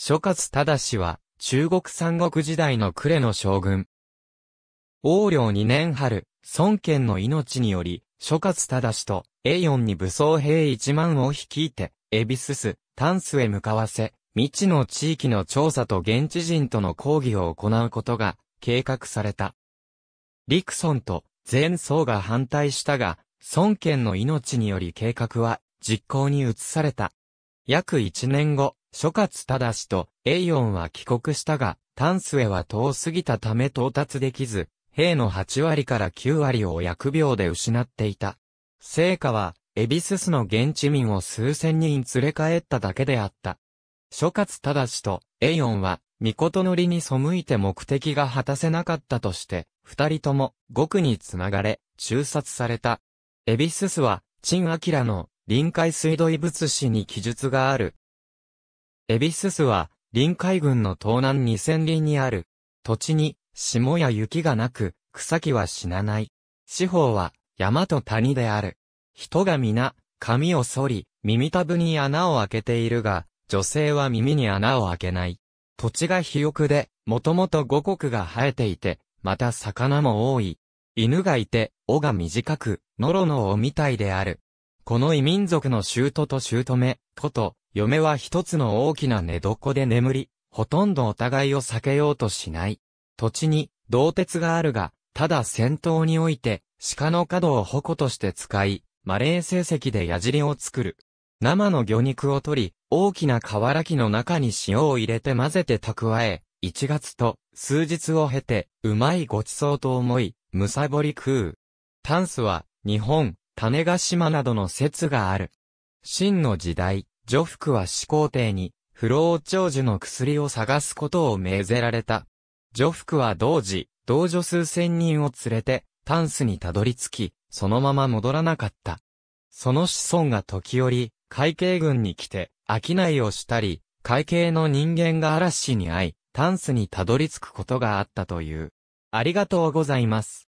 諸葛忠は、中国三国時代の呉の将軍。王領二年春、孫権の命により、諸葛忠と、栄四に武装兵一万を率いて、エビスス、タンスへ向かわせ、未知の地域の調査と現地人との抗議を行うことが、計画された。リクソンと、前僧が反対したが、孫権の命により計画は、実行に移された。約一年後、諸葛忠氏とオンは帰国したが、タンスへは遠すぎたため到達できず、兵の8割から9割を疫病で失っていた。成果は、エビススの現地民を数千人連れ帰っただけであった。諸葛忠氏とオンは、巫女のりに背いて目的が果たせなかったとして、二人とも、獄につながれ、中殺された。エビススは、陳明の臨海水土異物史に記述がある、エビススは、臨海郡の東南二千里にある、土地に、霜や雪がなく、草木は死なない。四方は、山と谷である。人が皆、髪を剃り、耳たぶに穴を開けているが、女性は耳に穴を開けない。土地が肥沃で、もともと五穀が生えていて、また魚も多い。犬がいて、尾が短く、ノロの尾みたいである。この異民族の姑と目こと、嫁は一つの大きな寝床で眠り、ほとんどお互いを避けようとしない。土地に、銅鉄があるが、ただ戦闘において、鹿の角を矛として使い、マレー成績で矢尻を作る。生の魚肉を取り、大きな瓦木の中に塩を入れて混ぜて蓄え、1月と数日を経て、うまいごちそうと思い、むさぼり食う。タンスは、日本、種ヶ島などの説がある。真の時代、女服は始皇帝に、不老長寿の薬を探すことを命ぜられた。女服は同時、同女数千人を連れて、タンスにたどり着き、そのまま戻らなかった。その子孫が時折、海警軍に来て、商いをしたり、海警の人間が嵐に会い、タンスにたどり着くことがあったという。ありがとうございます。